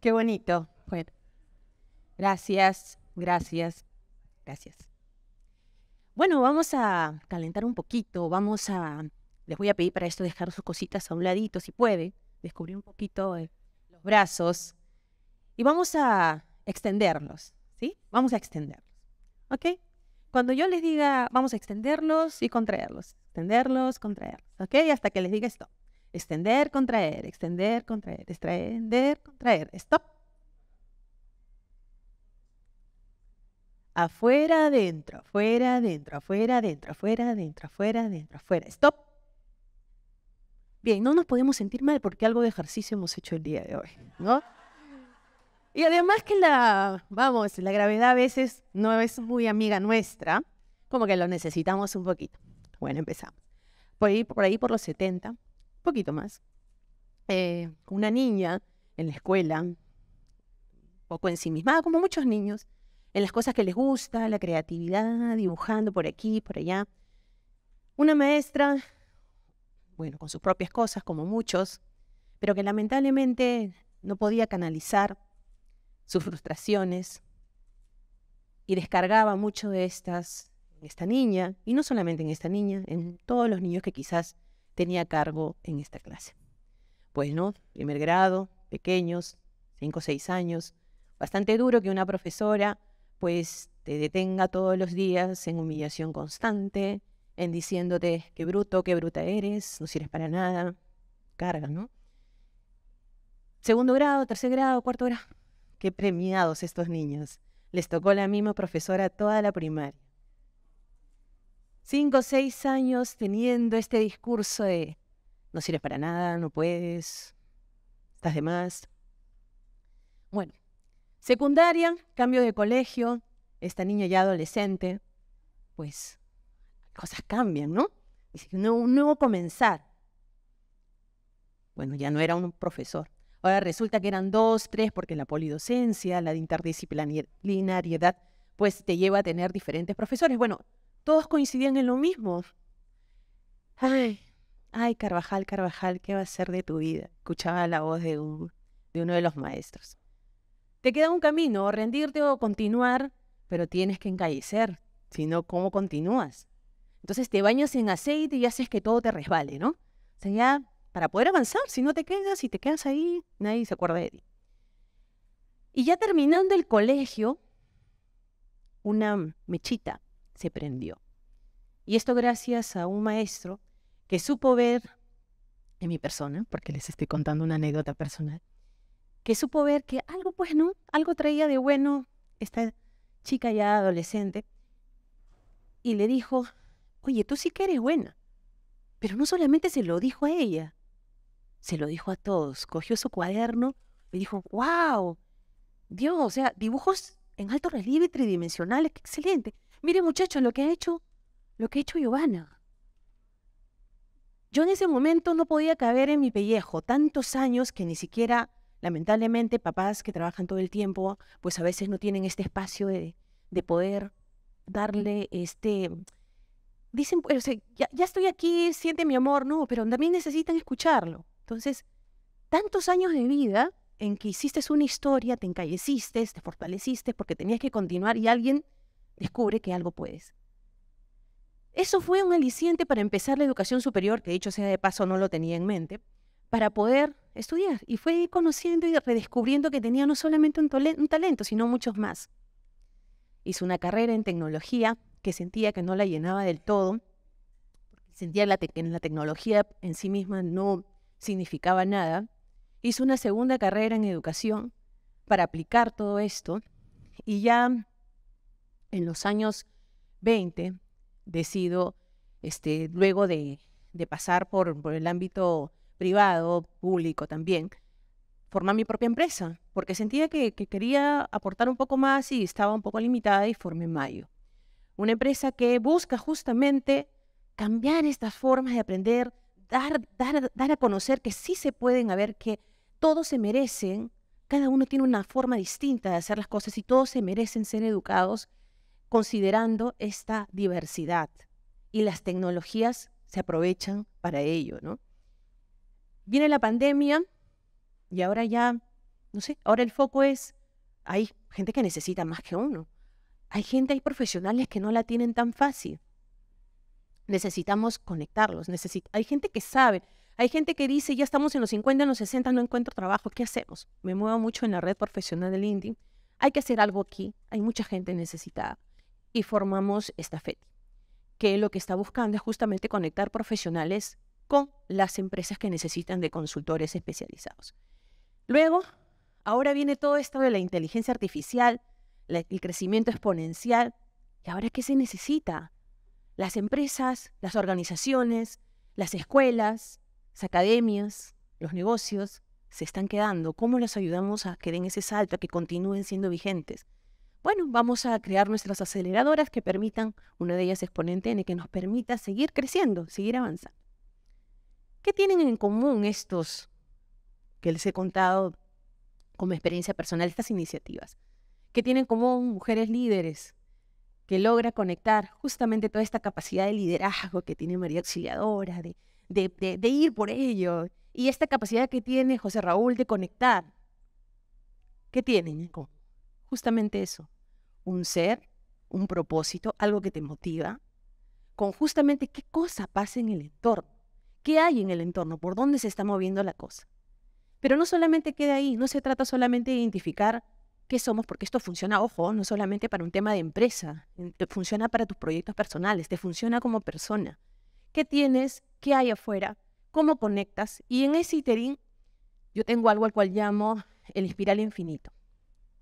qué bonito. Bueno, gracias, gracias, gracias. Bueno, vamos a calentar un poquito, vamos a... Les voy a pedir para esto dejar sus cositas a un ladito, si puede, descubrir un poquito eh, los brazos y vamos a extenderlos, ¿sí? Vamos a extenderlos, ¿ok? Cuando yo les diga, vamos a extenderlos y contraerlos, extenderlos, contraerlos, ¿ok? Hasta que les diga esto. Extender, contraer, extender, contraer, extender, contraer. Stop. Afuera, adentro, afuera, adentro, afuera, adentro, afuera, adentro, afuera, adentro, afuera. Stop. Bien, no nos podemos sentir mal porque algo de ejercicio hemos hecho el día de hoy, ¿no? Y además que la, vamos, la gravedad a veces no es muy amiga nuestra, como que lo necesitamos un poquito. Bueno, empezamos. Por ahí, por ahí por los 70, poquito más, eh, una niña en la escuela, en poco ensimismada, como muchos niños, en las cosas que les gusta, la creatividad, dibujando por aquí, por allá. Una maestra, bueno, con sus propias cosas, como muchos, pero que lamentablemente no podía canalizar sus frustraciones y descargaba mucho de estas, en esta niña, y no solamente en esta niña, en todos los niños que quizás tenía cargo en esta clase. Pues no, primer grado, pequeños, cinco o seis años, bastante duro que una profesora pues te detenga todos los días en humillación constante, en diciéndote qué bruto, qué bruta eres, no sirves para nada, carga, ¿no? Segundo grado, tercer grado, cuarto grado. Qué premiados estos niños. Les tocó la misma profesora toda la primaria cinco seis años teniendo este discurso de no sirves para nada, no puedes, estás de más. Bueno, secundaria, cambio de colegio, esta niña ya adolescente, pues cosas cambian, ¿no? No, un nuevo comenzar. Bueno, ya no era un profesor. Ahora resulta que eran dos, tres, porque la polidocencia, la interdisciplinariedad, pues te lleva a tener diferentes profesores. Bueno, todos coincidían en lo mismo. Ay, ay, Carvajal, Carvajal, ¿qué va a ser de tu vida? Escuchaba la voz de, de uno de los maestros. Te queda un camino, o rendirte o continuar, pero tienes que encallecer, si no, ¿cómo continúas? Entonces te bañas en aceite y haces que todo te resbale, ¿no? O sea, ya para poder avanzar, si no te quedas, si te quedas ahí, nadie se acuerda de ti. Y ya terminando el colegio, una mechita se prendió. Y esto gracias a un maestro que supo ver en mi persona, porque les estoy contando una anécdota personal, que supo ver que algo no algo traía de bueno esta chica ya adolescente, y le dijo, oye, tú sí que eres buena. Pero no solamente se lo dijo a ella, se lo dijo a todos. Cogió su cuaderno y dijo, wow, Dios, o sea, dibujos en alto relieve tridimensionales, qué excelente. Mire muchachos, lo que ha hecho, lo que ha hecho Giovanna. Yo en ese momento no podía caber en mi pellejo, tantos años que ni siquiera, lamentablemente, papás que trabajan todo el tiempo, pues a veces no tienen este espacio de, poder darle este... Dicen, ya, ya estoy aquí, siente mi amor, no, pero también necesitan escucharlo. Entonces, tantos años de vida en que hiciste una historia, te encalleciste, te fortaleciste porque tenías que continuar y alguien descubre que algo puedes. Eso fue un aliciente para empezar la educación superior, que dicho sea de paso no lo tenía en mente, para poder estudiar. Y fue conociendo y redescubriendo que tenía no solamente un, talento, sino muchos más. Hizo una carrera en tecnología que sentía que no la llenaba del todo, sentía que la tecnología en sí misma no significaba nada. Hizo una segunda carrera en educación para aplicar todo esto y ya en los años 20 decido, este, luego de, pasar por, el ámbito privado, público también, formar mi propia empresa, porque sentía que, quería aportar un poco más y estaba un poco limitada y formé Mayo. Una empresa que busca justamente cambiar estas formas de aprender, dar, dar, dar a conocer que sí se pueden, a ver que todos se merecen, cada uno tiene una forma distinta de hacer las cosas y todos se merecen ser educados considerando esta diversidad y las tecnologías se aprovechan para ello, ¿no? Viene la pandemia y ahora ya, no sé, ahora el foco es, hay gente que necesita más que uno. Hay gente, hay profesionales que no la tienen tan fácil. Necesitamos conectarlos. hay gente que sabe, hay gente que dice, ya estamos en los 50, en los 60, no encuentro trabajo, ¿qué hacemos? Me muevo mucho en la red profesional del LinkedIn. Hay que hacer algo aquí, hay mucha gente necesitada y formamos esta FED, que lo que está buscando es justamente conectar profesionales con las empresas que necesitan de consultores especializados. Luego, ahora viene todo esto de la inteligencia artificial, el crecimiento exponencial, y ahora qué se necesita? Las empresas, las organizaciones, las escuelas, las academias, los negocios se están quedando. ¿Cómo les ayudamos a que den ese salto, a que continúen siendo vigentes? Bueno, vamos a crear nuestras aceleradoras que permitan, una de ellas exponente N, que nos permita seguir creciendo, seguir avanzando. ¿Qué tienen en común estos que les he contado como experiencia personal, estas iniciativas? ¿Qué tienen en común mujeres líderes que logra conectar justamente toda esta capacidad de liderazgo que tiene María Auxiliadora, de, de ir por ello, y esta capacidad que tiene José Raúl de conectar? ¿Qué tienen en justamente eso, un ser, un propósito, algo que te motiva, con justamente qué cosa pasa en el entorno, qué hay en el entorno, por dónde se está moviendo la cosa. Pero no solamente queda ahí, no se trata solamente de identificar qué somos, porque esto funciona, ojo, no solamente para un tema de empresa, funciona para tus proyectos personales, te funciona como persona. ¿Qué tienes? ¿Qué hay afuera? ¿Cómo conectas? Y en ese iterín yo tengo algo al cual llamo el espiral infinito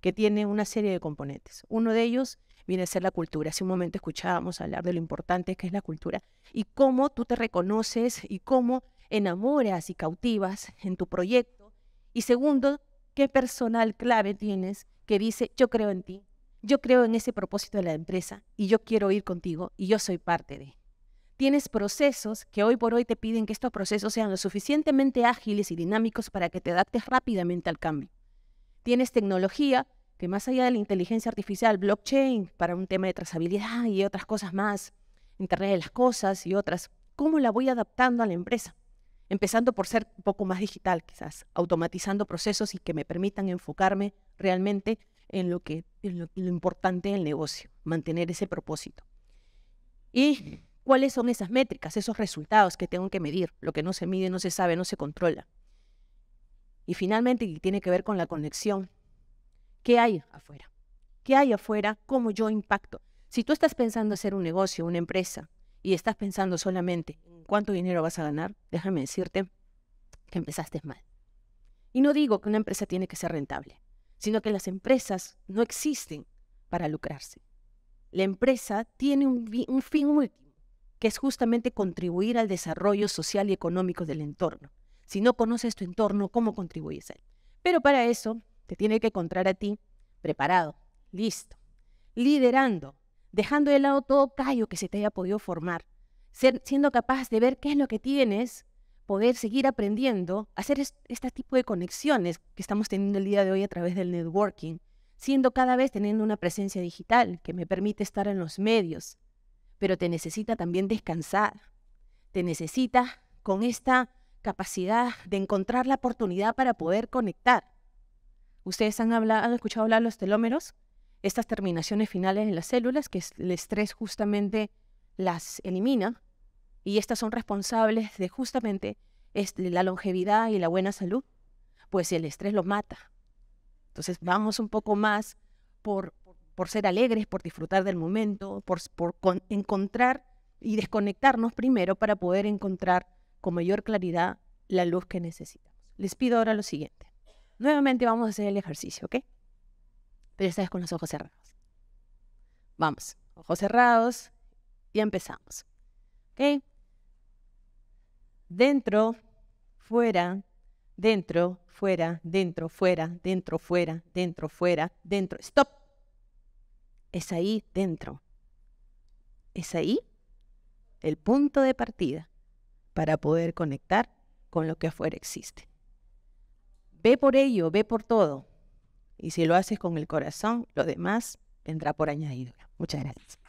que tiene una serie de componentes. Uno de ellos viene a ser la cultura. Hace un momento escuchábamos hablar de lo importante que es la cultura y cómo tú te reconoces y cómo enamoras y cautivas en tu proyecto. Y segundo, qué personal clave tienes que dice, yo creo en ti, yo creo en ese propósito de la empresa y yo quiero ir contigo y yo soy parte de. Tienes procesos que hoy por hoy te piden que estos procesos sean lo suficientemente ágiles y dinámicos para que te adaptes rápidamente al cambio. Tienes tecnología que más allá de la inteligencia artificial, blockchain para un tema de trazabilidad y otras cosas más, Internet de las Cosas y otras, ¿cómo la voy adaptando a la empresa? Empezando por ser un poco más digital quizás, automatizando procesos y que me permitan enfocarme realmente en lo, que, lo importante del negocio, mantener ese propósito. ¿Y cuáles son esas métricas, esos resultados que tengo que medir? Lo que no se mide, no se sabe, no se controla. Y finalmente, y tiene que ver con la conexión. ¿Qué hay afuera? ¿Qué hay afuera? ¿Cómo yo impacto? Si tú estás pensando hacer un negocio, una empresa, y estás pensando solamente en cuánto dinero vas a ganar, déjame decirte que empezaste mal. Y no digo que una empresa tiene que ser rentable, sino que las empresas no existen para lucrarse. La empresa tiene un fin último, que es justamente contribuir al desarrollo social y económico del entorno. Si no conoces tu entorno, ¿cómo contribuyes él? Pero para eso te tiene que encontrar a ti preparado, listo, liderando, dejando de lado todo callo que se te haya podido formar, siendo capaz de ver qué es lo que tienes, poder seguir aprendiendo, hacer este tipo de conexiones que estamos teniendo el día de hoy a través del networking, siendo cada vez teniendo una presencia digital que me permite estar en los medios, pero te necesita también descansar, te necesita con esta capacidad de encontrar la oportunidad para poder conectar. Ustedes han, hablado, escuchado hablar de los telómeros, estas terminaciones finales en las células, que el estrés justamente las elimina, y estas son responsables de justamente la longevidad y la buena salud, pues el estrés lo mata. Entonces vamos un poco más por, por ser alegres, por disfrutar del momento, por, encontrar y desconectarnos primero para poder encontrar con mayor claridad la luz que necesitamos. Les pido ahora lo siguiente. Nuevamente vamos a hacer el ejercicio, ¿ok? Pero esta vez con los ojos cerrados. Vamos, ojos cerrados y empezamos. ¿Ok? Dentro, fuera, dentro, fuera, dentro, fuera, dentro, fuera, dentro, fuera, dentro. Stop. Es ahí dentro. Es ahí el punto de partida para poder conectar con lo que afuera existe. Ve por ello, ve por todo. Y si lo haces con el corazón, lo demás vendrá por añadido. Muchas gracias.